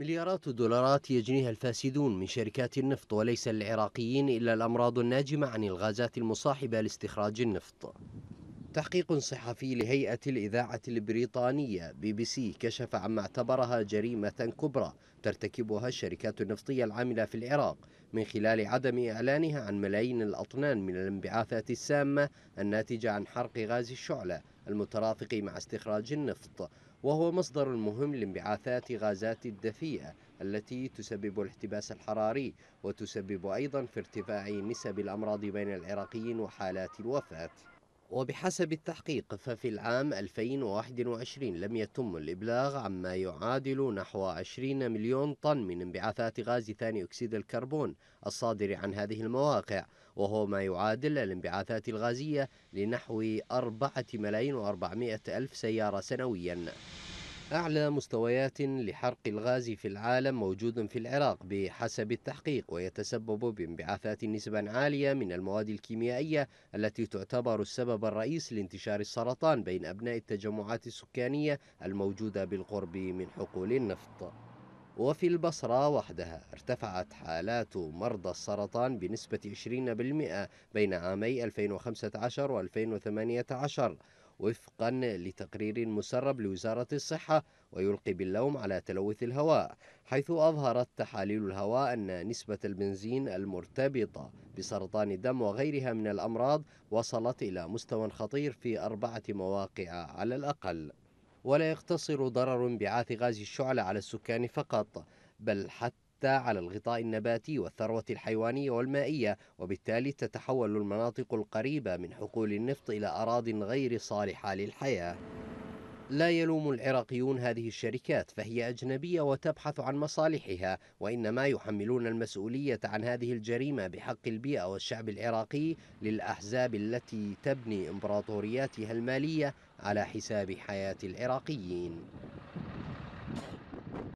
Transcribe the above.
مليارات الدولارات يجنيها الفاسدون من شركات النفط وليس للعراقيين إلا الأمراض الناجمة عن الغازات المصاحبة لاستخراج النفط تحقيق صحفي لهيئة الإذاعة البريطانية بي بي سي كشف عما اعتبرها جريمة كبرى ترتكبها الشركات النفطية العاملة في العراق من خلال عدم إعلانها عن ملايين الأطنان من الانبعاثات السامة الناتجة عن حرق غاز الشعلة المترافق مع استخراج النفط وهو مصدر مهم لانبعاثات غازات الدفيئة التي تسبب الاحتباس الحراري وتسبب أيضا في ارتفاع نسب الأمراض بين العراقيين وحالات الوفاة وبحسب التحقيق ففي العام 2021 لم يتم الإبلاغ عما يعادل نحو 20 مليون طن من انبعاثات غاز ثاني أكسيد الكربون الصادر عن هذه المواقع وهو ما يعادل الانبعاثات الغازية لنحو 4 ملايين و400 ألف سيارة سنوياً أعلى مستويات لحرق الغاز في العالم موجود في العراق بحسب التحقيق ويتسبب بانبعاثات نسبا عالية من المواد الكيميائية التي تعتبر السبب الرئيس لانتشار السرطان بين أبناء التجمعات السكانية الموجودة بالقرب من حقول النفط وفي البصرة وحدها ارتفعت حالات مرضى السرطان بنسبة 20% بين عامي 2015 و 2018 وفقا لتقرير مسرب لوزارة الصحة ويلقي باللوم على تلوث الهواء حيث أظهرت تحاليل الهواء أن نسبة البنزين المرتبطة بسرطان الدم وغيرها من الأمراض وصلت إلى مستوى خطير في أربعة مواقع على الأقل ولا يقتصر ضرر انبعاث غاز الشعلة على السكان فقط بل حتى حتى على الغطاء النباتي والثروة الحيوانية والمائية وبالتالي تتحول المناطق القريبة من حقول النفط إلى أراضٍ غير صالحة للحياة لا يلوم العراقيون هذه الشركات فهي أجنبية وتبحث عن مصالحها وإنما يحملون المسؤولية عن هذه الجريمة بحق البيئة والشعب العراقي للأحزاب التي تبني إمبراطورياتها المالية على حساب حياة العراقيين